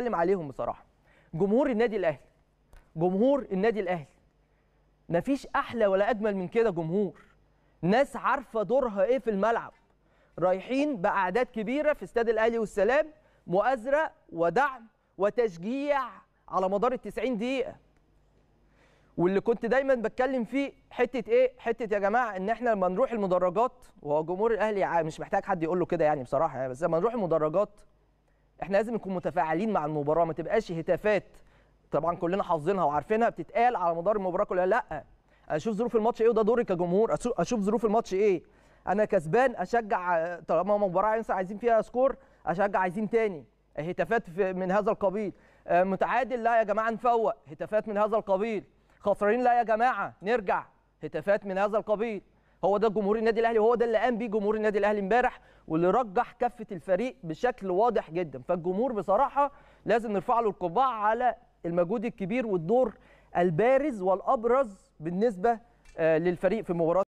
اتكلم عليهم بصراحه جمهور النادي الاهلي جمهور النادي الاهلي مفيش احلى ولا اجمل من كده جمهور ناس عارفه دورها ايه في الملعب رايحين باعداد كبيره في استاد الاهلي والسلام مؤازره ودعم وتشجيع على مدار ال 90 دقيقه واللي كنت دايما بتكلم فيه حته ايه حته يا جماعه ان احنا لما نروح المدرجات وهو جمهور الاهلي مش محتاج حد يقول له كده يعني بصراحه يعني بس لما نروح المدرجات احنا لازم نكون متفاعلين مع المباراه ما تبقاش هتافات طبعا كلنا حافظينها وعارفينها بتتقال على مدار المباراه كلها لا اشوف ظروف الماتش ايه وده دوري كجمهور اشوف ظروف الماتش ايه انا كسبان اشجع طالما مباراه عايزين فيها سكور اشجع عايزين تاني هتافات من هذا القبيل آه، متعادل لا يا جماعه نفوق هتافات من هذا القبيل خسرانين لا يا جماعه نرجع هتافات من هذا القبيل هو ده جمهور النادي الاهلي وهو ده اللي قام بيه جمهور النادي الاهلي امبارح واللي رجح كفه الفريق بشكل واضح جدا فالجمهور بصراحه لازم نرفع له القبعه على المجهود الكبير والدور البارز والابرز بالنسبه آه، للفريق في مباراه